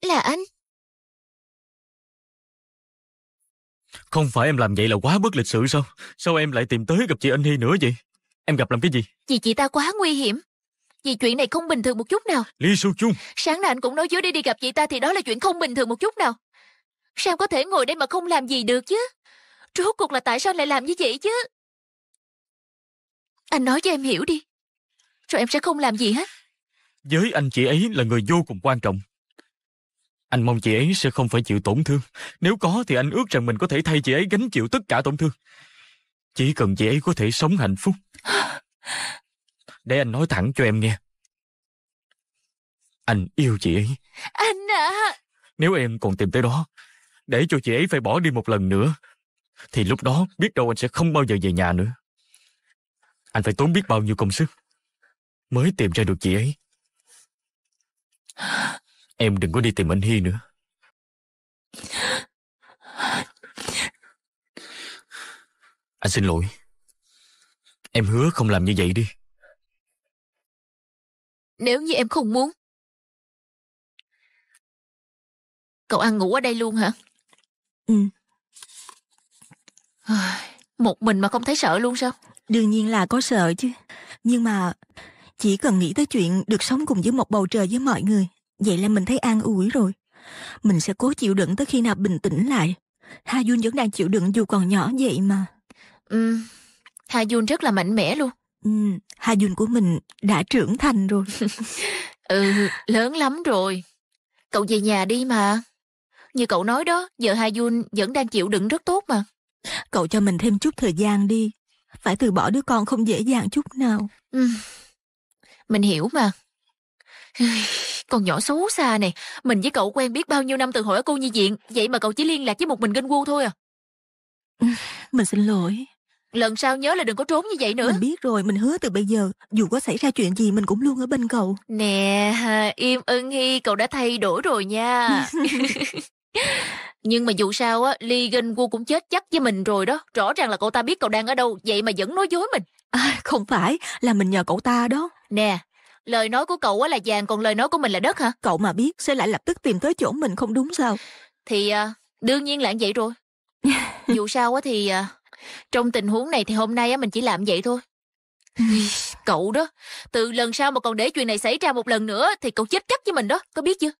Là anh. Không phải em làm vậy là quá bất lịch sự sao? Sao em lại tìm tới gặp chị Anh Hy nữa vậy? Em gặp làm cái gì? Vì chị ta quá nguy hiểm. Vì chuyện này không bình thường một chút nào. Lý Sô Chung. Sáng nay anh cũng nói dưới đi đi gặp chị ta thì đó là chuyện không bình thường một chút nào. Sao em có thể ngồi đây mà không làm gì được chứ? Rốt cuộc là tại sao anh lại làm như vậy chứ? Anh nói cho em hiểu đi. Rồi em sẽ không làm gì hết. Với anh chị ấy là người vô cùng quan trọng. Anh mong chị ấy sẽ không phải chịu tổn thương. Nếu có thì anh ước rằng mình có thể thay chị ấy gánh chịu tất cả tổn thương. Chỉ cần chị ấy có thể sống hạnh phúc. Để anh nói thẳng cho em nghe. Anh yêu chị ấy. Anh à! Nếu em còn tìm tới đó, để cho chị ấy phải bỏ đi một lần nữa, thì lúc đó biết đâu anh sẽ không bao giờ về nhà nữa. Anh phải tốn biết bao nhiêu công sức mới tìm ra được chị ấy. Em đừng có đi tìm anh Hy nữa. Anh xin lỗi. Em hứa không làm như vậy đi. Nếu như em không muốn. Cậu ăn ngủ ở đây luôn hả? Ừ. Một mình mà không thấy sợ luôn sao? Đương nhiên là có sợ chứ. Nhưng mà chỉ cần nghĩ tới chuyện được sống cùng với một bầu trời với mọi người Vậy là mình thấy an ủi rồi. Mình sẽ cố chịu đựng tới khi nào bình tĩnh lại. Ha Jun vẫn đang chịu đựng dù còn nhỏ vậy mà. Ừ, Ha Jun rất là mạnh mẽ luôn. Ừ, Ha Jun của mình đã trưởng thành rồi. ừ, lớn lắm rồi. Cậu về nhà đi mà. Như cậu nói đó, giờ Ha Jun vẫn đang chịu đựng rất tốt mà. Cậu cho mình thêm chút thời gian đi. Phải từ bỏ đứa con không dễ dàng chút nào. Ừ. Mình hiểu mà. Còn nhỏ xấu xa này, mình với cậu quen biết bao nhiêu năm từ hồi ở cô nhi viện, vậy mà cậu chỉ liên lạc với một mình Ganh Wu thôi à? Ừ, mình xin lỗi. Lần sau nhớ là đừng có trốn như vậy nữa. Mình biết rồi, mình hứa từ bây giờ, dù có xảy ra chuyện gì mình cũng luôn ở bên cậu. Nè, im ưng hi, cậu đã thay đổi rồi nha. Nhưng mà dù sao á, ly Ganh Wu cũng chết chắc với mình rồi đó. Rõ ràng là cậu ta biết cậu đang ở đâu, vậy mà vẫn nói dối mình. À, không phải, là mình nhờ cậu ta đó. Nè, Lời nói của cậu á là vàng còn lời nói của mình là đất hả? Cậu mà biết sẽ lại lập tức tìm tới chỗ mình không đúng sao? Thì à, đương nhiên là vậy rồi. Dù sao á thì à, trong tình huống này thì hôm nay á mình chỉ làm vậy thôi. cậu đó, từ lần sau mà còn để chuyện này xảy ra một lần nữa thì cậu chết chắc với mình đó, có biết chưa?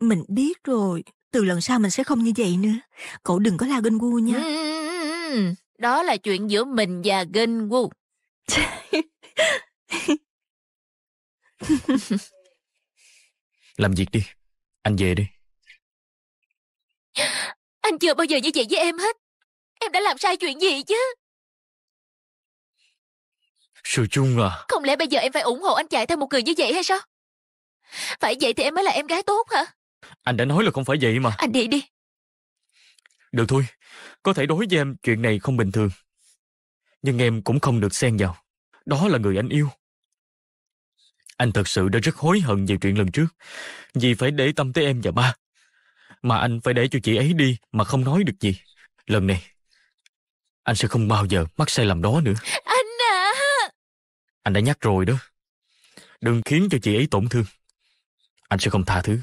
Mình biết rồi, từ lần sau mình sẽ không như vậy nữa. Cậu đừng có la gân gu nha. Đó là chuyện giữa mình và gân gu. Làm việc đi Anh về đi Anh chưa bao giờ như vậy với em hết Em đã làm sai chuyện gì chứ Sự chung à Không lẽ bây giờ em phải ủng hộ anh chạy theo một người như vậy hay sao Phải vậy thì em mới là em gái tốt hả Anh đã nói là không phải vậy mà Anh đi đi Được thôi Có thể đối với em chuyện này không bình thường Nhưng em cũng không được xen vào Đó là người anh yêu anh thật sự đã rất hối hận về chuyện lần trước, vì phải để tâm tới em và ba. Mà anh phải để cho chị ấy đi mà không nói được gì. Lần này, anh sẽ không bao giờ mắc sai lầm đó nữa. Anh à! Anh đã nhắc rồi đó. Đừng khiến cho chị ấy tổn thương. Anh sẽ không tha thứ.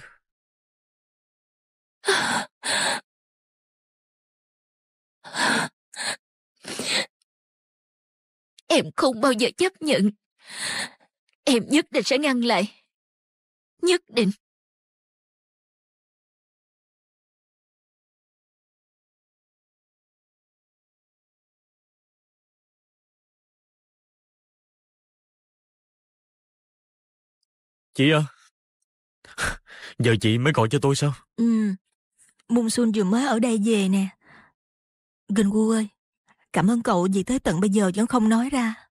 Em không bao giờ chấp nhận Em nhất định sẽ ngăn lại. Nhất định. Chị ơi, giờ chị mới gọi cho tôi sao? Ừ, Mung Sun vừa mới ở đây về nè. Gần ơi, cảm ơn cậu vì tới tận bây giờ vẫn không nói ra.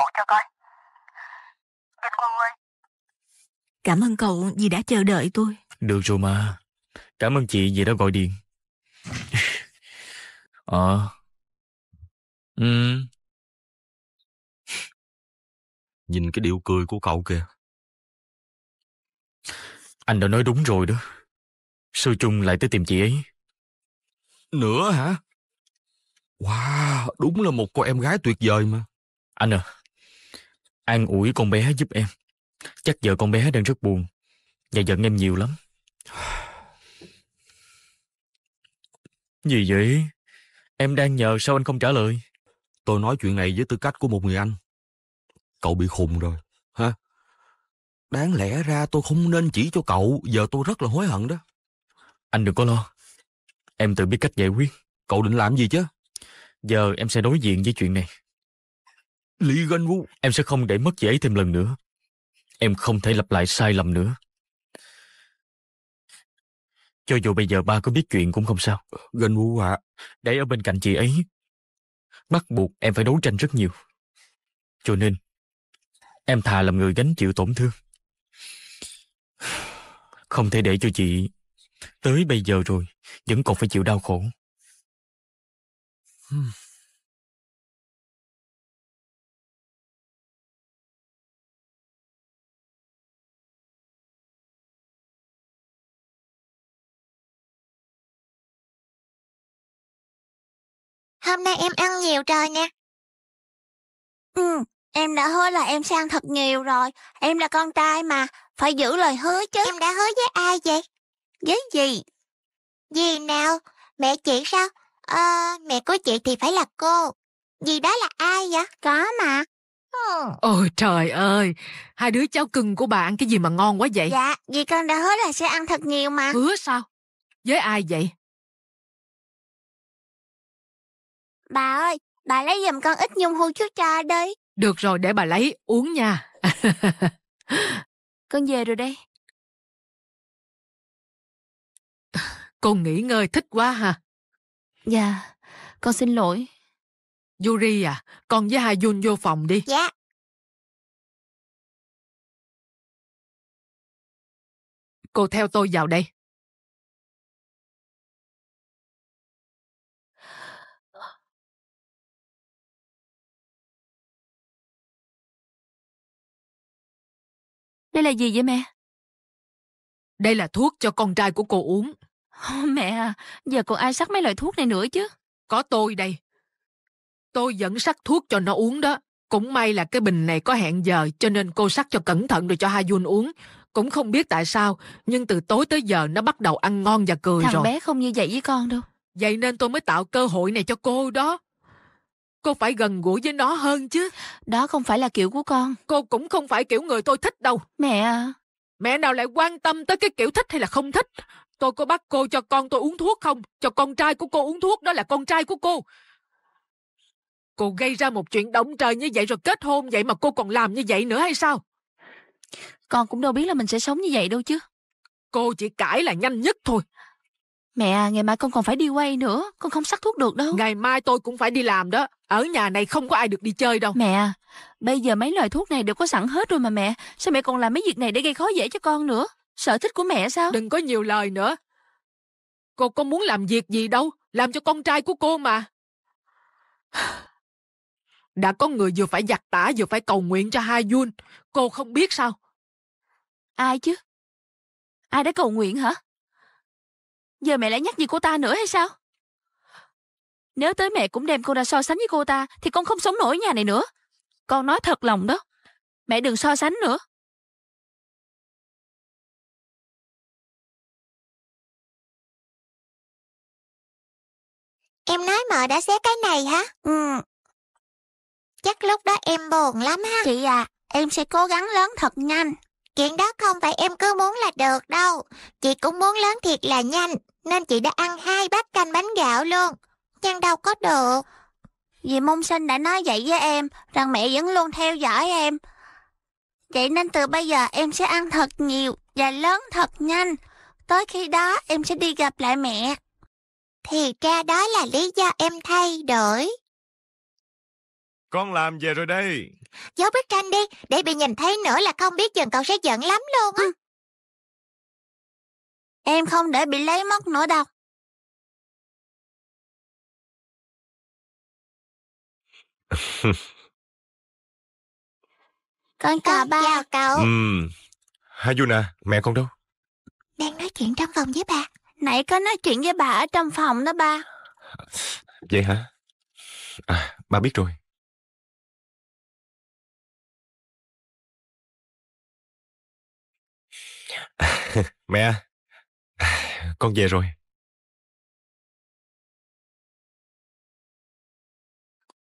hộ cho coi. Anh Quân ơi. Cảm ơn cậu vì đã chờ đợi tôi. Được rồi mà. Cảm ơn chị vì đã gọi điện. ờ. Ừ. Nhìn cái điệu cười của cậu kìa. Anh đã nói đúng rồi đó. Sư Trung lại tới tìm chị ấy. Nữa hả? Wow, đúng là một cô em gái tuyệt vời mà. Anh à, an ủi con bé giúp em. Chắc giờ con bé đang rất buồn và giận em nhiều lắm. Gì vậy? Em đang nhờ sao anh không trả lời? Tôi nói chuyện này với tư cách của một người anh. Cậu bị khùng rồi, hả? Đáng lẽ ra tôi không nên chỉ cho cậu, giờ tôi rất là hối hận đó. Anh đừng có lo. Em tự biết cách giải quyết. Cậu định làm gì chứ? Giờ em sẽ đối diện với chuyện này. Lý Gân Vũ. Em sẽ không để mất chị ấy thêm lần nữa. Em không thể lặp lại sai lầm nữa. Cho dù bây giờ ba có biết chuyện cũng không sao. Ờ, Gân Vũ ạ. Để ở bên cạnh chị ấy, bắt buộc em phải đấu tranh rất nhiều. Cho nên, em thà làm người gánh chịu tổn thương. Không thể để cho chị tới bây giờ rồi, vẫn còn phải chịu đau khổ. Hmm. hôm nay em ăn nhiều rồi nha Ừ, em đã hứa là em sang thật nhiều rồi. Em là con trai mà, phải giữ lời hứa chứ. Em đã hứa với ai vậy? Với gì? Gì nào? Mẹ chị sao? Ờ, mẹ của chị thì phải là cô. Gì đó là ai vậy? Có mà. Ừ. Ôi trời ơi, hai đứa cháu cưng của bà ăn cái gì mà ngon quá vậy? Dạ, vì con đã hứa là sẽ ăn thật nhiều mà. Hứa sao? Với ai vậy? Bà ơi, bà lấy giùm con ít nhung hưu chút cho đi. Được rồi, để bà lấy, uống nha. con về rồi đây. Con nghỉ ngơi thích quá ha. Dạ, con xin lỗi. Yuri à, con với Hai Jun vô phòng đi. Dạ. Cô theo tôi vào đây. Đây là gì vậy mẹ? Đây là thuốc cho con trai của cô uống. Oh, mẹ à, giờ còn ai sắc mấy loại thuốc này nữa chứ? Có tôi đây. Tôi vẫn sắc thuốc cho nó uống đó. Cũng may là cái bình này có hẹn giờ cho nên cô sắc cho cẩn thận rồi cho Hayun uống. Cũng không biết tại sao, nhưng từ tối tới giờ nó bắt đầu ăn ngon và cười Thằng rồi. Thằng bé không như vậy với con đâu. Vậy nên tôi mới tạo cơ hội này cho cô đó. Cô phải gần gũi với nó hơn chứ. Đó không phải là kiểu của con. Cô cũng không phải kiểu người tôi thích đâu. Mẹ à. Mẹ nào lại quan tâm tới cái kiểu thích hay là không thích. Tôi có bắt cô cho con tôi uống thuốc không? Cho con trai của cô uống thuốc đó là con trai của cô. Cô gây ra một chuyện động trời như vậy rồi kết hôn vậy mà cô còn làm như vậy nữa hay sao? Con cũng đâu biết là mình sẽ sống như vậy đâu chứ. Cô chỉ cãi là nhanh nhất thôi. Mẹ à, ngày mai con còn phải đi quay nữa, con không sắc thuốc được đâu. Ngày mai tôi cũng phải đi làm đó, ở nhà này không có ai được đi chơi đâu. Mẹ à, bây giờ mấy loại thuốc này đều có sẵn hết rồi mà mẹ, sao mẹ còn làm mấy việc này để gây khó dễ cho con nữa? Sở thích của mẹ sao? Đừng có nhiều lời nữa. Cô có muốn làm việc gì đâu, làm cho con trai của cô mà. Đã có người vừa phải giặt tả vừa phải cầu nguyện cho hai Jun, cô không biết sao? Ai chứ? Ai đã cầu nguyện hả? giờ mẹ lại nhắc gì cô ta nữa hay sao nếu tới mẹ cũng đem cô ra so sánh với cô ta thì con không sống nổi nhà này nữa con nói thật lòng đó mẹ đừng so sánh nữa Em nói mợ đã xé cái này hả? Ừ. Chắc lúc đó em buồn lắm ha. Chị à, em sẽ cố gắng lớn thật nhanh. Chuyện đó không phải em cứ muốn là được đâu. Chị cũng muốn lớn thiệt là nhanh nên chị đã ăn hai bát canh bánh gạo luôn. Chăng đâu có được. Vì Mông Sinh đã nói vậy với em, rằng mẹ vẫn luôn theo dõi em. Vậy nên từ bây giờ em sẽ ăn thật nhiều và lớn thật nhanh. Tới khi đó em sẽ đi gặp lại mẹ. Thì ra đó là lý do em thay đổi. Con làm về rồi đây. Giấu bức tranh đi, để bị nhìn thấy nữa là không biết chừng cậu sẽ giận lắm luôn á. Ừ, em không để bị lấy mất nữa đâu. con chào ba. Chào cậu. Ừ. Hayuna, mẹ con đâu? Đang nói chuyện trong phòng với bà. Nãy có nói chuyện với bà ở trong phòng đó ba. Vậy hả? À, ba biết rồi. mẹ con về rồi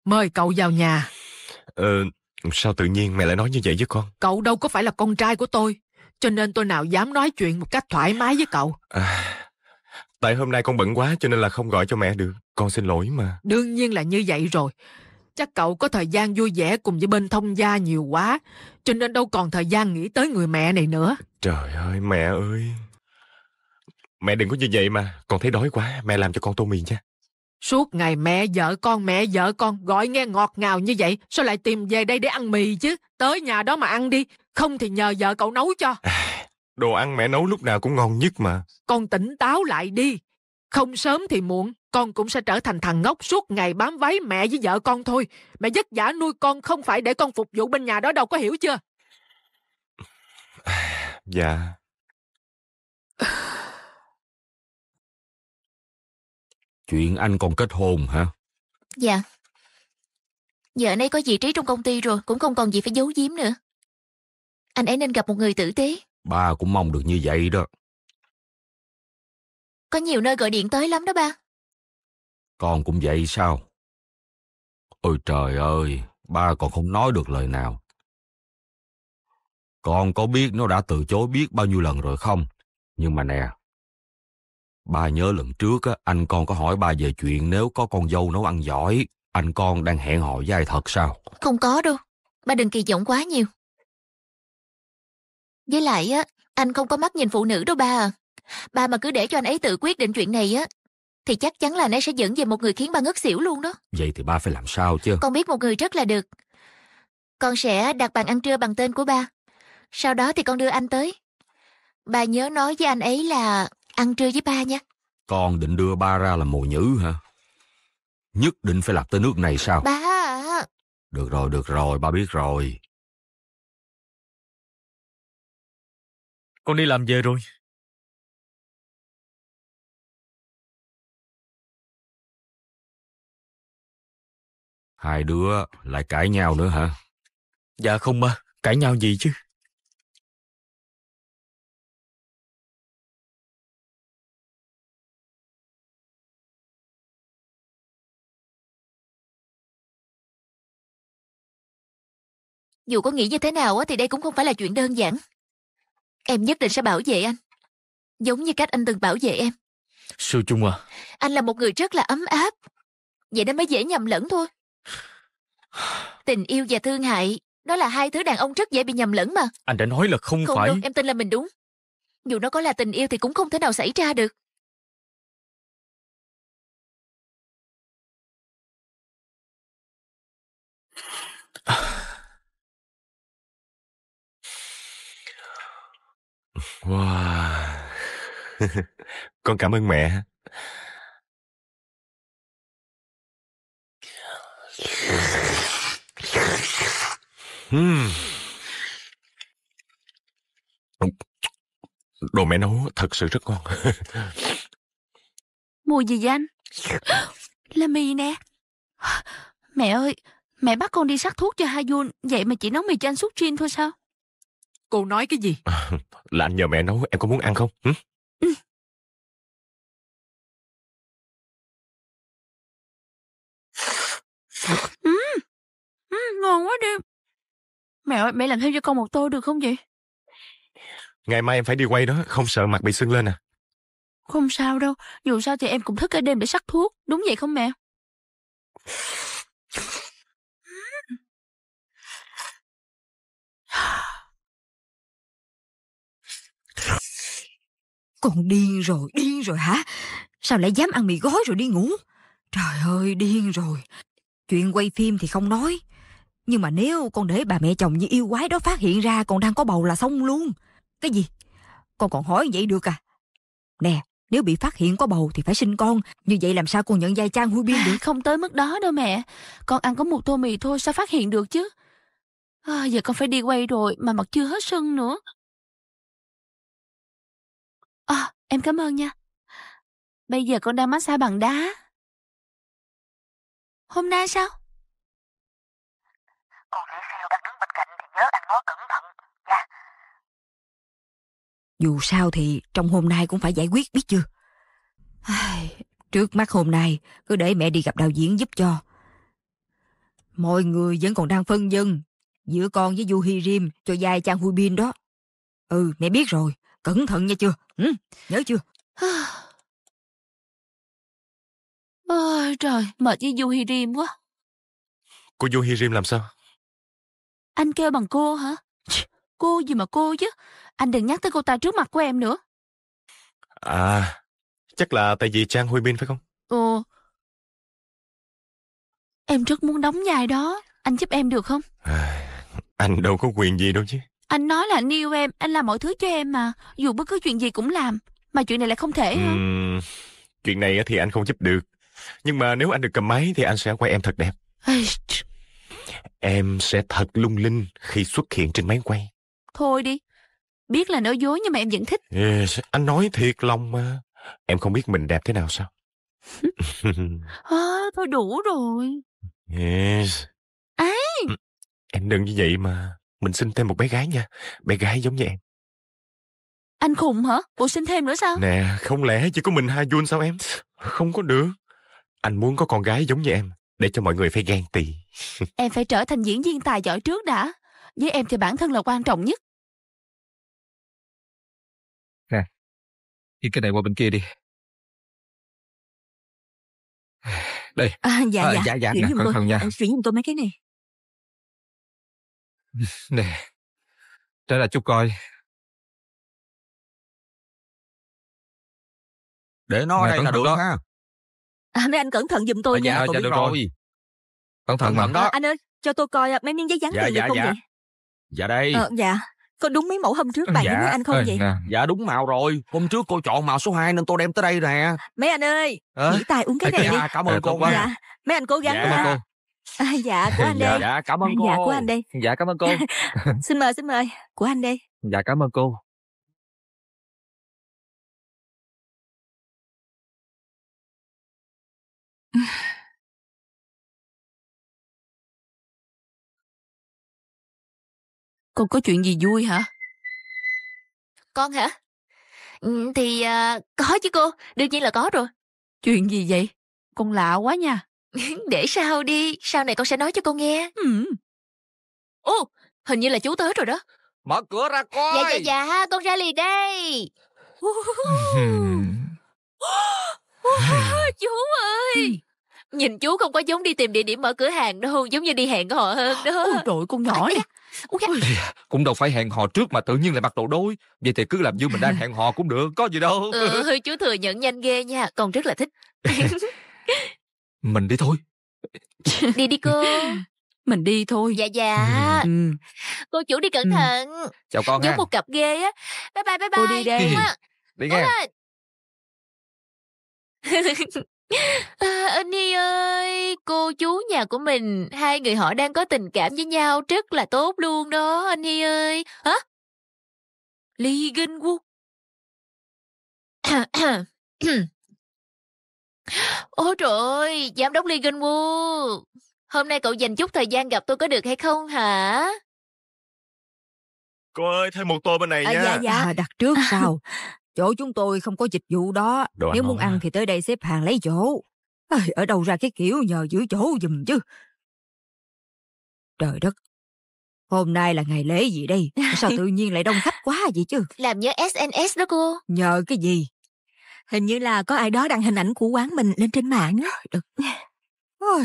mời cậu vào nhà ờ sao tự nhiên mẹ lại nói như vậy với con cậu đâu có phải là con trai của tôi cho nên tôi nào dám nói chuyện một cách thoải mái với cậu à, tại hôm nay con bận quá cho nên là không gọi cho mẹ được con xin lỗi mà đương nhiên là như vậy rồi chắc cậu có thời gian vui vẻ cùng với bên thông gia nhiều quá cho nên đâu còn thời gian nghĩ tới người mẹ này nữa trời ơi mẹ ơi Mẹ đừng có như vậy mà, con thấy đói quá, mẹ làm cho con tô mì nha. Suốt ngày mẹ vợ con, mẹ vợ con, gọi nghe ngọt ngào như vậy, sao lại tìm về đây để ăn mì chứ? Tới nhà đó mà ăn đi, không thì nhờ vợ cậu nấu cho. À, đồ ăn mẹ nấu lúc nào cũng ngon nhất mà. Con tỉnh táo lại đi, không sớm thì muộn, con cũng sẽ trở thành thằng ngốc suốt ngày bám váy mẹ với vợ con thôi. Mẹ vất vả nuôi con không phải để con phục vụ bên nhà đó đâu, có hiểu chưa? Dạ. Chuyện anh còn kết hôn hả? Dạ. Giờ nay có vị trí trong công ty rồi, cũng không còn gì phải giấu giếm nữa. Anh ấy nên gặp một người tử tế. Ba cũng mong được như vậy đó. Có nhiều nơi gọi điện tới lắm đó ba. Con cũng vậy sao? Ôi trời ơi, ba còn không nói được lời nào. Con có biết nó đã từ chối biết bao nhiêu lần rồi không? Nhưng mà nè, bà nhớ lần trước anh con có hỏi bà về chuyện nếu có con dâu nấu ăn giỏi, anh con đang hẹn hò với ai thật sao? Không có đâu, bà đừng kỳ vọng quá nhiều. Với lại á, anh không có mắt nhìn phụ nữ đâu ba à. Ba mà cứ để cho anh ấy tự quyết định chuyện này á, thì chắc chắn là anh ấy sẽ dẫn về một người khiến ba ngất xỉu luôn đó. Vậy thì ba phải làm sao chứ? Con biết một người rất là được. Con sẽ đặt bàn ăn trưa bằng tên của ba. Sau đó thì con đưa anh tới. Bà nhớ nói với anh ấy là ăn trưa với ba nha. Con định đưa ba ra làm mồi nhữ hả? Nhất định phải làm tới nước này sao? Ba à. Được rồi, được rồi, ba biết rồi. Con đi làm về rồi. Hai đứa lại cãi nhau nữa hả? Dạ không ba, cãi nhau gì chứ. Dù có nghĩ như thế nào thì đây cũng không phải là chuyện đơn giản. Em nhất định sẽ bảo vệ anh. Giống như cách anh từng bảo vệ em. Siêu Chung à. Anh là một người rất là ấm áp. Vậy nên mới dễ nhầm lẫn thôi. Tình yêu và thương hại, đó là hai thứ đàn ông rất dễ bị nhầm lẫn mà. Anh đã nói là không, không phải... Không em tin là mình đúng. Dù nó có là tình yêu thì cũng không thể nào xảy ra được. Wow. con cảm ơn mẹ. Hmm. Đồ mẹ nấu thật sự rất ngon. Mùi gì vậy anh? Là mì nè. Mẹ ơi, mẹ bắt con đi sắc thuốc cho Hayun, vậy mà chỉ nấu mì cho anh suốt chiên thôi sao? Cô nói cái gì? À, là anh nhờ mẹ nấu, em có muốn ăn không? Hử? Ừ. Ừ. ừ, ừ ngon quá đi. Mẹ ơi, mẹ làm thêm cho con một tô được không vậy? Ngày mai em phải đi quay đó, không sợ mặt bị sưng lên à? Không sao đâu, dù sao thì em cũng thức cả đêm để sắc thuốc, đúng vậy không mẹ? Con điên rồi, điên rồi hả? Sao lại dám ăn mì gói rồi đi ngủ? Trời ơi, điên rồi. Chuyện quay phim thì không nói. Nhưng mà nếu con để bà mẹ chồng như yêu quái đó phát hiện ra con đang có bầu là xong luôn. Cái gì? Con còn hỏi vậy được à? Nè, nếu bị phát hiện có bầu thì phải sinh con. Như vậy làm sao con nhận dai trang Huy Biên à, được? Không tới mức đó đâu mẹ. Con ăn có một tô mì thôi sao phát hiện được chứ? À, giờ con phải đi quay rồi mà mặt chưa hết sưng nữa. À, em cảm ơn nha. Bây giờ con đang massage bằng đá. Hôm nay sao? Cô nữ siêu đang đứng bên cạnh thì nhớ ăn nói cẩn thận, dạ. Dù sao thì trong hôm nay cũng phải giải quyết biết chưa? Ai, trước mắt hôm nay cứ để mẹ đi gặp đạo diễn giúp cho. Mọi người vẫn còn đang phân vân giữa con với Du Hi Rim cho dài Chang Hui Bin đó. Ừ, mẹ biết rồi. Cẩn thận nha chưa? Ừ, nhớ chưa? Ôi trời, mệt với Yuhirim quá. Cô Yuhirim làm sao? Anh kêu bằng cô hả? Cô gì mà cô chứ? Anh đừng nhắc tới cô ta trước mặt của em nữa. À, chắc là tại vì Trang Huy Bin phải không? Ồ. Em rất muốn đóng vai đó. Anh giúp em được không? À, anh đâu có quyền gì đâu chứ. Anh nói là anh yêu em, anh làm mọi thứ cho em mà. Dù bất cứ chuyện gì cũng làm. Mà chuyện này lại không thể hả? Ừm, chuyện này thì anh không giúp được. Nhưng mà nếu anh được cầm máy thì anh sẽ quay em thật đẹp. em sẽ thật lung linh khi xuất hiện trên máy quay. Thôi đi. Biết là nói dối nhưng mà em vẫn thích. Yes, anh nói thiệt lòng mà. Em không biết mình đẹp thế nào sao? à, thôi đủ rồi. Yes. Ấy. Em đừng như vậy mà mình sinh thêm một bé gái nha bé gái giống như em anh khùng hả bộ sinh thêm nữa sao nè không lẽ chỉ có mình hai Jun sao em không có được anh muốn có con gái giống như em để cho mọi người phải ghen tị em phải trở thành diễn viên tài giỏi trước đã với em thì bản thân là quan trọng nhất nè đi cái này qua bên kia đi đây à, dạ, à, dạ dạ dạ dạ, dạ, dạ, dạ, dạ, dạ, dạ, dạ, dạ, dạ, dạ, Nè, trả lại chút coi. Để nó ở Mày đây là được đó. ha. À, mấy anh cẩn thận giùm tôi Ờ, nha. dạ, dạ, được rồi. Cẩn thận Cẩn mà. đó. À, anh ơi, cho tôi coi à, mấy miếng giấy dán Dạ, tiền được dạ, không dạ. vậy? Dạ đây. Ờ, dạ. Có đúng mấy mẫu hôm trước ừ, bàn dạ. với Dạ. mấy anh không ừ, vậy? Dạ. dạ đúng màu rồi. Hôm trước cô chọn màu số 2 nên tôi đem tới đây nè. Mấy anh ơi, Ờ. nghỉ tay uống cái Ê, này dạ, đi. cảm ơn Ờ, cô tốt quá. Dạ, mấy anh cố gắng Dạ, cảm ơn cô. À, dạ của anh dạ, đây. Dạ cảm ơn cô. Dạ của anh đây. Dạ cảm ơn cô. xin mời xin mời của anh đây. Dạ cảm ơn cô. Con có chuyện gì vui hả? Con hả? Ừ, thì à, có chứ cô, đương nhiên là có rồi. Chuyện gì vậy? Con lạ quá nha. Để sau đi, sau này con sẽ nói cho con nghe. Ừ. Ô, hình như là chú tới rồi đó. Mở cửa ra coi. Dạ, dạ, dạ, con ra liền đây. chú ơi! Nhìn chú không có giống đi tìm địa điểm mở cửa hàng đâu, giống như đi hẹn hò hơn đó. Ôi trời, con nhỏ nè. Cũng đâu phải hẹn hò trước mà tự nhiên lại mặc đồ đôi. Vậy thì cứ làm như mình đang hẹn hò cũng được, có gì đâu. Ừ, chú thừa nhận nhanh ghê nha, con rất là thích. Mình đi thôi. đi đi cô. Mình đi thôi. Dạ dạ. Ừ. ừ. Cô chủ đi cẩn ừ. thận. Chào con Giống ha. một cặp ghê á. Bye bye bye bye. Cô đi đây. Đi, đi nghe. à, ơi, cô chú nhà của mình, hai người họ đang có tình cảm với nhau rất là tốt luôn đó, Annie ơi. Hả? Lee Gunwook. Ừ. Ôi trời ơi, giám đốc Lee Gunwoo. Hôm nay cậu dành chút thời gian gặp tôi có được hay không hả? Cô ơi, thêm một tô bên này à, dạ, dạ. À, đặt trước sao? chỗ chúng tôi không có dịch vụ đó. Đồ Nếu muốn ăn à. thì tới đây xếp hàng lấy chỗ. À, ở đâu ra cái kiểu nhờ giữ chỗ giùm chứ. Trời đất, Hôm nay là ngày lễ gì đây? Sao tự nhiên lại đông khách quá vậy chứ? Làm nhớ SNS đó cô. Nhờ cái gì? Hình như là có ai đó đăng hình ảnh của quán mình lên trên mạng á. Được. Ôi,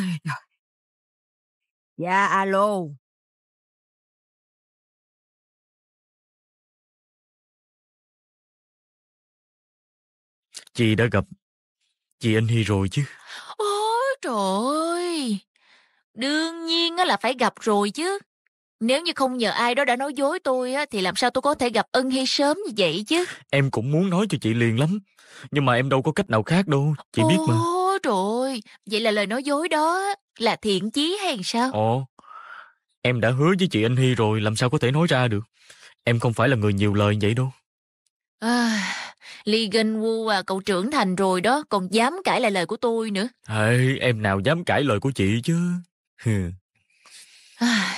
dạ, alo. Chị đã gặp chị anh Hy rồi chứ. Ôi trời ơi. Đương nhiên là phải gặp rồi chứ. Nếu như không nhờ ai đó đã nói dối tôi á, thì làm sao tôi có thể gặp ân hy sớm như vậy chứ? Em cũng muốn nói cho chị liền lắm. Nhưng mà em đâu có cách nào khác đâu. Chị Ồ, biết mà. Ồ, rồi. Vậy là lời nói dối đó là thiện chí hay sao? Ồ, em đã hứa với chị anh Hy rồi làm sao có thể nói ra được. Em không phải là người nhiều lời vậy đâu. À, Ligan Wu à, cậu trưởng thành rồi đó, còn dám cãi lại lời của tôi nữa. Hey, em nào dám cãi lời của chị chứ. Hừ. À,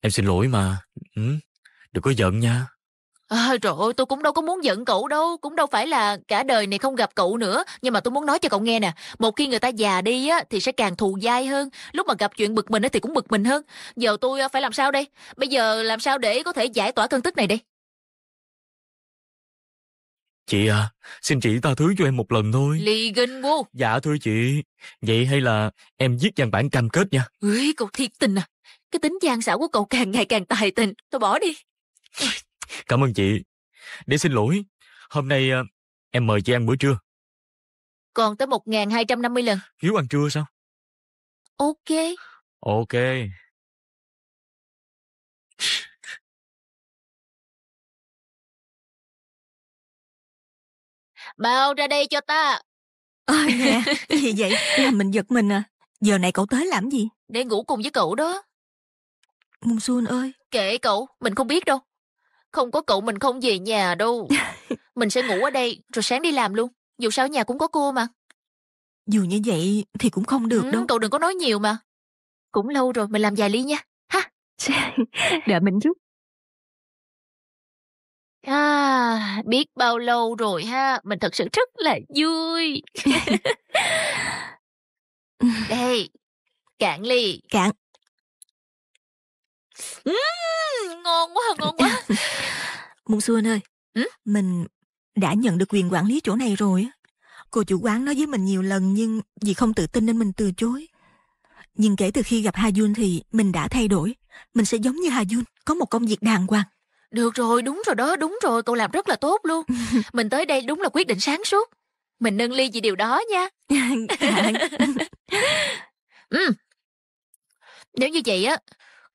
Em xin lỗi mà. Ừ, đừng có giận nha. À, trời ơi, tôi cũng đâu có muốn giận cậu đâu, cũng đâu phải là cả đời này không gặp cậu nữa, nhưng mà tôi muốn nói cho cậu nghe nè, một khi người ta già đi á thì sẽ càng thù dai hơn, lúc mà gặp chuyện bực mình á thì cũng bực mình hơn. Giờ tôi à, phải làm sao đây? Bây giờ làm sao để có thể giải tỏa cơn tức này đây? Chị à, xin chị tha thứ cho em một lần thôi. Lee Gunwoo. Dạ thưa chị, vậy hay là em viết văn bản cam kết nha. Ui, cậu thiệt tình à. Cái tính gian xảo của cậu càng ngày càng tài tình. Tôi bỏ đi. Cảm ơn chị. Để xin lỗi, hôm nay à, em mời chị ăn bữa trưa. Còn tới 1.250 lần. Hiếu ăn trưa sao? Ok. Ok. Bao ra đây cho ta. Ôi nè, gì vậy? Làm mình giật mình à? Giờ này cậu tới làm gì? Để ngủ cùng với cậu đó. Mùng Xuân ơi. Kệ cậu, mình không biết đâu. Không có cậu mình không về nhà đâu. mình sẽ ngủ ở đây, rồi sáng đi làm luôn. Dù sao nhà cũng có cô mà. Dù như vậy thì cũng không được ừ, đâu. Cậu đừng có nói nhiều mà. Cũng lâu rồi, mình làm vài ly nha. Ha. Đợi mình chút. À, biết bao lâu rồi ha, mình thật sự rất là vui. Đây, cạn ly. Cạn. Uhm, ngon quá, ngon quá. Mông Xuân ơi, ừ? mình đã nhận được quyền quản lý chỗ này rồi. Cô chủ quán nói với mình nhiều lần nhưng vì không tự tin nên mình từ chối. Nhưng kể từ khi gặp Ha Jun thì mình đã thay đổi. Mình sẽ giống như Ha Jun, có một công việc đàng hoàng được rồi đúng rồi đó đúng rồi cô làm rất là tốt luôn mình tới đây đúng là quyết định sáng suốt mình nâng ly vì điều đó nha ừ nếu như vậy á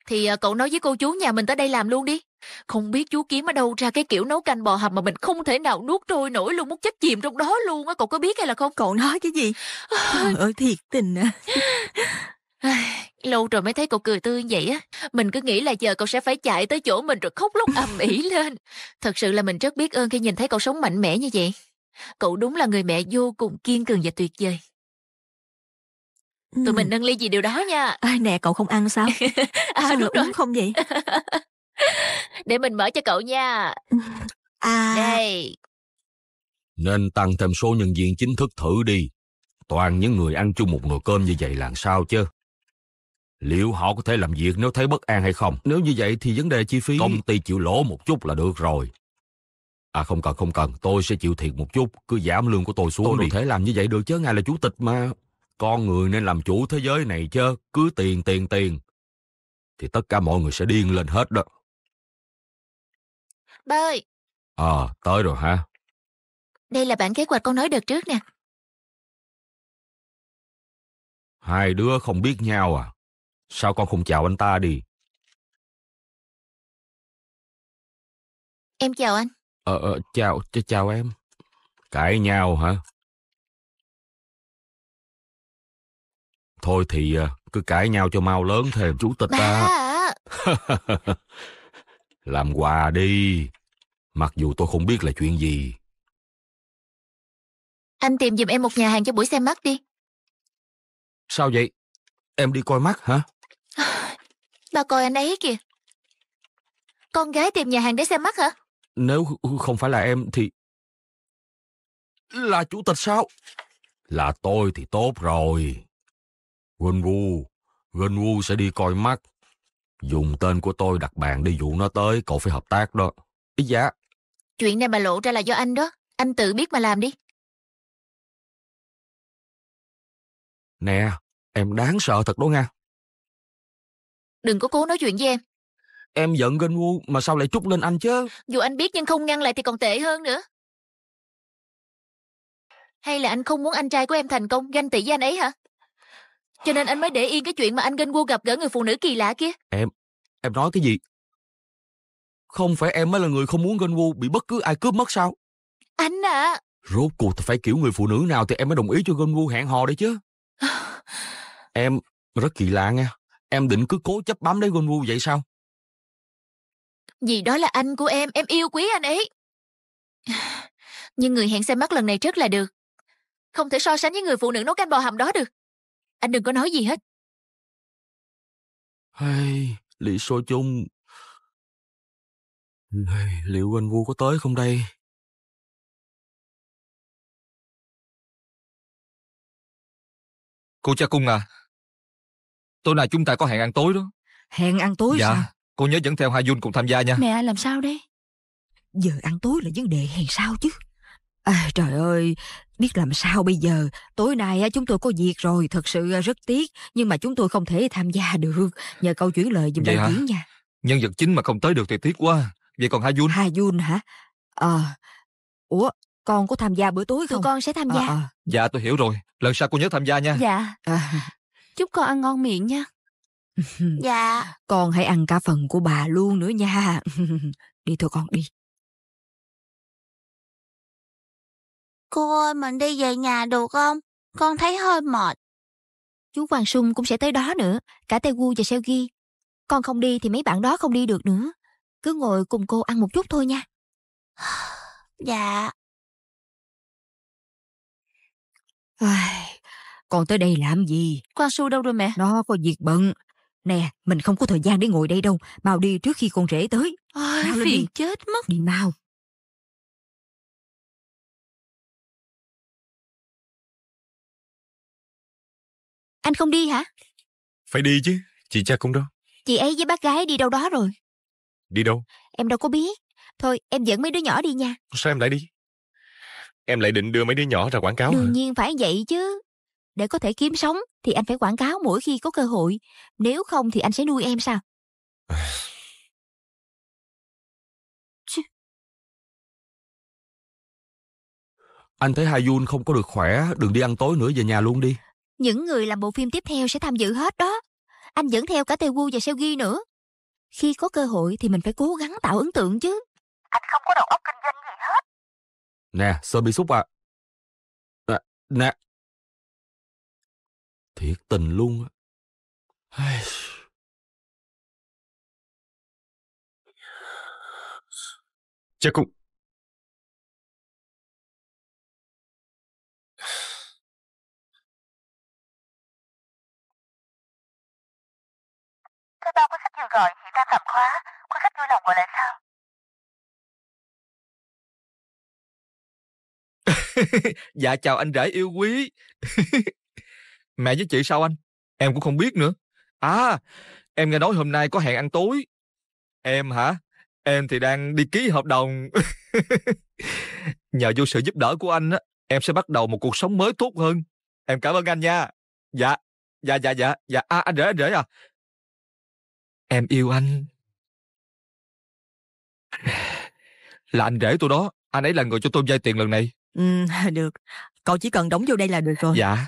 thì à, cậu nói với cô chú nhà mình tới đây làm luôn đi không biết chú kiếm ở đâu ra cái kiểu nấu canh bò hầm mà mình không thể nào nuốt trôi nổi luôn muốn chết chìm trong đó luôn á cậu có biết hay là không cậu nói cái gì trời ơi thiệt tình à Lâu rồi mới thấy cậu cười tươi vậy á. Mình cứ nghĩ là giờ cậu sẽ phải chạy tới chỗ mình rồi khóc lóc ầm ĩ lên. Thật sự là mình rất biết ơn khi nhìn thấy cậu sống mạnh mẽ như vậy. Cậu đúng là người mẹ vô cùng kiên cường và tuyệt vời. Tụi ừ. mình nâng ly gì điều đó nha. À, nè, cậu không ăn sao? à, sao đúng uống không vậy? Để mình mở cho cậu nha. À. Đây. Nên tăng thêm số nhân viên chính thức thử đi. Toàn những người ăn chung một nồi cơm như vậy làm sao chứ? liệu họ có thể làm việc nếu thấy bất an hay không? Nếu như vậy thì vấn đề chi phí... Công ty chịu lỗ một chút là được rồi. À không cần, không cần, tôi sẽ chịu thiệt một chút, cứ giảm lương của tôi xuống tôi đi. Tôi thể làm như vậy được chứ, ngài là chủ tịch mà. Con người nên làm chủ thế giới này chứ, cứ tiền, tiền, tiền. Thì tất cả mọi người sẽ điên lên hết đó. Ba ơi! Ờ, à, tới rồi hả? Đây là bản kế hoạch con nói đợt trước nè. Hai đứa không biết nhau à? Sao con không chào anh ta đi? Em chào anh. Ờ, ờ chào, ch chào em. Cãi nhau hả? Thôi thì ờ, cứ cãi nhau cho mau lớn thêm chủ tịch ta. Làm quà đi. Mặc dù tôi không biết là chuyện gì. Anh tìm giùm em một nhà hàng cho buổi xem mắt đi. Sao vậy? Em đi coi mắt hả? Bà coi anh ấy kìa. Con gái tìm nhà hàng để xem mắt hả? Nếu không phải là em thì... Là chủ tịch sao? Là tôi thì tốt rồi. Gunwu, Gunwu sẽ đi coi mắt. Dùng tên của tôi đặt bàn đi dụ nó tới, cậu phải hợp tác đó. Ý dạ. Chuyện này mà lộ ra là do anh đó. Anh tự biết mà làm đi. Nè, em đáng sợ thật đó nha. Đừng có cố nói chuyện với em Em giận ghen ngu mà sao lại trút lên anh chứ Dù anh biết nhưng không ngăn lại thì còn tệ hơn nữa Hay là anh không muốn anh trai của em thành công Ganh tị với anh ấy hả Cho nên anh mới để yên cái chuyện mà anh ghen ngu gặp gỡ người phụ nữ kỳ lạ kia Em Em nói cái gì Không phải em mới là người không muốn ghen ngu Bị bất cứ ai cướp mất sao Anh à Rốt cuộc phải kiểu người phụ nữ nào Thì em mới đồng ý cho ghen ngu hẹn hò đấy chứ Em rất kỳ lạ nghe. Em định cứ cố chấp bám lấy Gonwu vậy sao? Vì đó là anh của em, em yêu quý anh ấy. Nhưng người hẹn xem mắt lần này rất là được. Không thể so sánh với người phụ nữ nấu canh bò hầm đó được. Anh đừng có nói gì hết. Hay, Lý So Chung... Này, liệu anh vua có tới không đây? Cô cha cung à, Tối nay chúng ta có hẹn ăn tối đó. Hẹn ăn tối dạ. sao? Cô nhớ dẫn theo Hai Jun cùng tham gia nha. Mẹ làm sao đây Giờ ăn tối là vấn đề hay sao chứ? À, trời ơi, biết làm sao bây giờ. Tối nay chúng tôi có việc rồi, thật sự à, rất tiếc. Nhưng mà chúng tôi không thể tham gia được. Nhờ câu chuyển lời giùm đạo hả? diễn nha. Nhân vật chính mà không tới được thì tiếc quá. Vậy còn Hai Jun? Hai Jun hả? Ờ. À, ủa, con có tham gia bữa tối không? Tụi con sẽ tham ờ, gia. À, à. Dạ, tôi hiểu rồi. Lần sau cô nhớ tham gia nha. Dạ. dạ. À. Chúc con ăn ngon miệng nha. dạ. Con hãy ăn cả phần của bà luôn nữa nha. đi thôi con đi. Cô ơi, mình đi về nhà được không? Con thấy hơi mệt. Chú Hoàng Sung cũng sẽ tới đó nữa, cả Taegu và Seogi. Con không đi thì mấy bạn đó không đi được nữa. Cứ ngồi cùng cô ăn một chút thôi nha. dạ. Ai, còn tới đây làm gì? Qua su đâu rồi mẹ? Nó có việc bận. Nè, mình không có thời gian để ngồi đây đâu. Mau đi trước khi con rể tới. Ôi, phiền đi. chết mất. Đi mau. Anh không đi hả? Phải đi chứ, chị cha cũng đó. Chị ấy với bác gái đi đâu đó rồi. Đi đâu? Em đâu có biết. Thôi, em dẫn mấy đứa nhỏ đi nha. Sao em lại đi? Em lại định đưa mấy đứa nhỏ ra quảng cáo Đương hả? nhiên phải vậy chứ. Để có thể kiếm sống thì anh phải quảng cáo mỗi khi có cơ hội. Nếu không thì anh sẽ nuôi em sao? Anh thấy Hayun không có được khỏe, đừng đi ăn tối nữa về nhà luôn đi. Những người làm bộ phim tiếp theo sẽ tham dự hết đó. Anh dẫn theo cả Taewoo và Seo Seogi nữa. Khi có cơ hội thì mình phải cố gắng tạo ấn tượng chứ. Anh không có đầu óc kinh doanh gì hết. Nè, Sơ Bị Xúc à. Nè, nè, Thiệt tình luôn á. Cha cũng... Thế ba có rất nhiều gọi thì ta cảm khóa. Con rất vui lòng gọi lại sao? dạ chào anh rể yêu quý Mẹ với chị sao anh? Em cũng không biết nữa. À, em nghe nói hôm nay có hẹn ăn tối. Em hả? Em thì đang đi ký hợp đồng. Nhờ vô sự giúp đỡ của anh, á, em sẽ bắt đầu một cuộc sống mới tốt hơn. Em cảm ơn anh nha. Dạ, dạ, dạ, dạ, dạ. À, anh rể, anh rể à. Em yêu anh. Là anh rể tôi đó, anh ấy là người cho tôi vay tiền lần này. Ừ, được. Cậu chỉ cần đóng vô đây là được rồi. Dạ,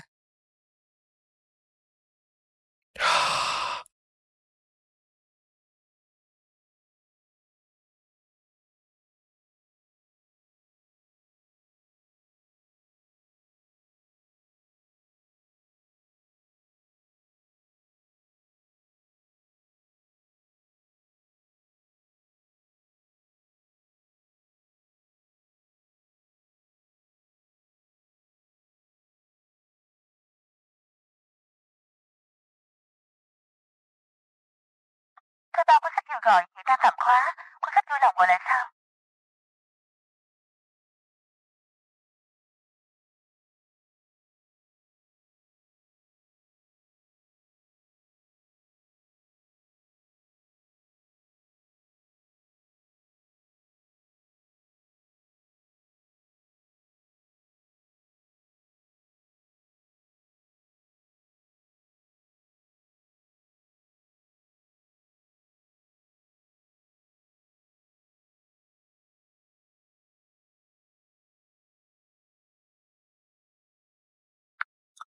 tao có sách theo gọi thì ta cảm khóa, có sách vui lòng gọi là sao?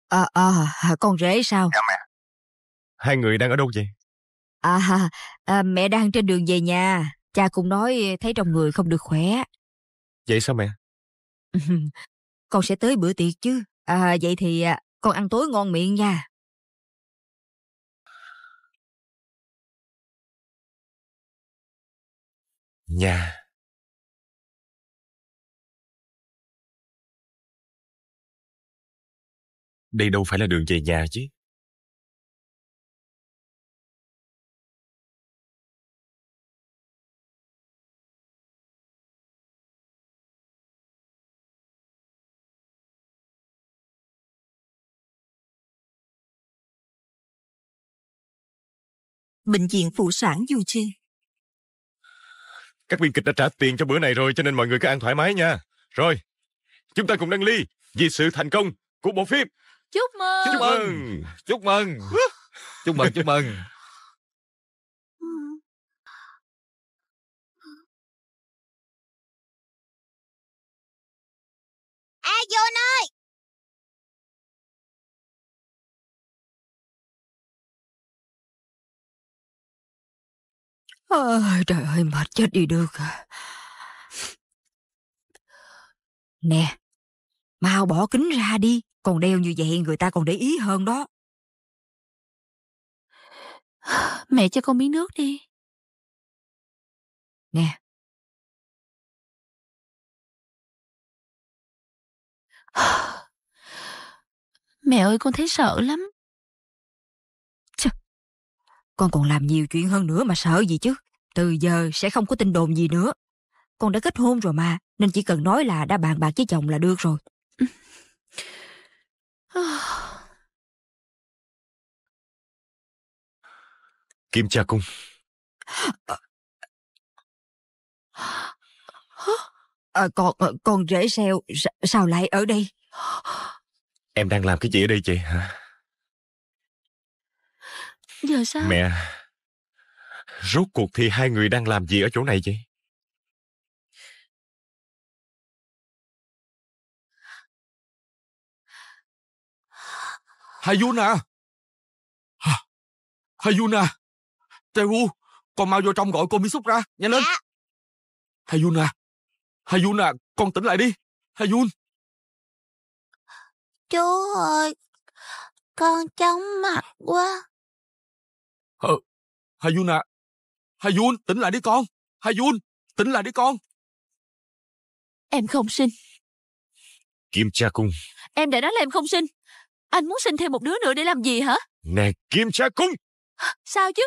Ờ, à, à, con rể sao? Dạ mẹ. Hai người đang ở đâu vậy? À, à, mẹ đang trên đường về nhà. Cha cũng nói thấy trong người không được khỏe. Vậy sao mẹ? con sẽ tới bữa tiệc chứ. À, vậy thì à, con ăn tối ngon miệng nha. Nhà Đây đâu phải là đường về nhà chứ. Bệnh viện phụ sản dù chê. Các biên kịch đã trả tiền cho bữa này rồi cho nên mọi người cứ ăn thoải mái nha. Rồi, chúng ta cùng đăng ly vì sự thành công của bộ phim chúc mừng chúc mừng chúc mừng chúc mừng chúc mừng à, vô ơi Ôi, trời ơi, mệt chết đi được à. Nè, mau bỏ kính ra đi còn đeo như vậy người ta còn để ý hơn đó. Mẹ cho con miếng nước đi. Nè. Mẹ ơi con thấy sợ lắm. Chà, con còn làm nhiều chuyện hơn nữa mà sợ gì chứ. Từ giờ sẽ không có tin đồn gì nữa. Con đã kết hôn rồi mà, nên chỉ cần nói là đã bàn bạc với chồng là được rồi. Kim Cha Cung à, Con ờ, con rễ xeo Sao lại ở đây Em đang làm cái gì ở đây chị hả Giờ sao Mẹ Rốt cuộc thì hai người đang làm gì ở chỗ này vậy Hayuna! Hayuna! Teru, con mau vô trong gọi cô Mitsup ra, nhanh lên! Dạ. Hayuna! Hayuna, con tỉnh lại đi! Hayun! Chú ơi, con chóng mặt quá. Ờ, Hayun à, Hayun, tỉnh lại đi con. Hayun, tỉnh lại đi con. Em không sinh. Kim cha cung. Em đã nói là em không sinh. Anh muốn sinh thêm một đứa nữa để làm gì hả? Nè, Kim Sa Cung! Sao chứ?